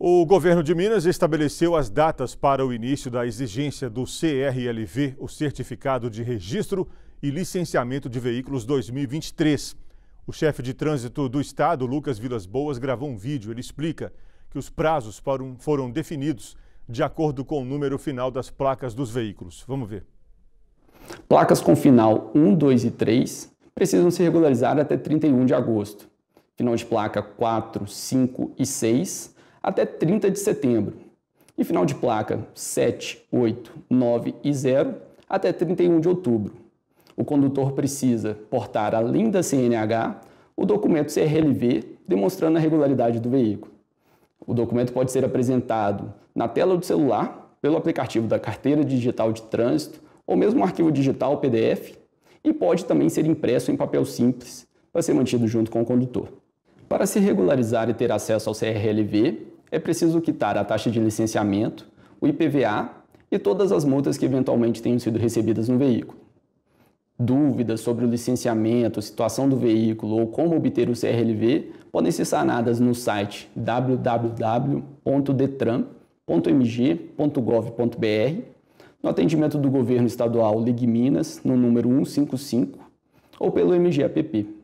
O governo de Minas estabeleceu as datas para o início da exigência do CRLV, o Certificado de Registro e Licenciamento de Veículos 2023. O chefe de trânsito do estado, Lucas Vilas Boas, gravou um vídeo. Ele explica que os prazos foram definidos de acordo com o número final das placas dos veículos. Vamos ver. Placas com final 1, 2 e 3 precisam se regularizar até 31 de agosto. Final de placa 4, 5 e 6 até 30 de setembro. E final de placa 7, 8, 9 e 0 até 31 de outubro. O condutor precisa portar, além da CNH, o documento CRLV demonstrando a regularidade do veículo. O documento pode ser apresentado na tela do celular, pelo aplicativo da carteira digital de trânsito ou mesmo um arquivo digital PDF e pode também ser impresso em papel simples para ser mantido junto com o condutor. Para se regularizar e ter acesso ao CRLV, é preciso quitar a taxa de licenciamento, o IPVA e todas as multas que eventualmente tenham sido recebidas no veículo. Dúvidas sobre o licenciamento, situação do veículo ou como obter o CRLV podem ser sanadas no site www.detran.mg.gov.br, no atendimento do governo estadual Ligue Minas, no número 155, ou pelo MGAPP.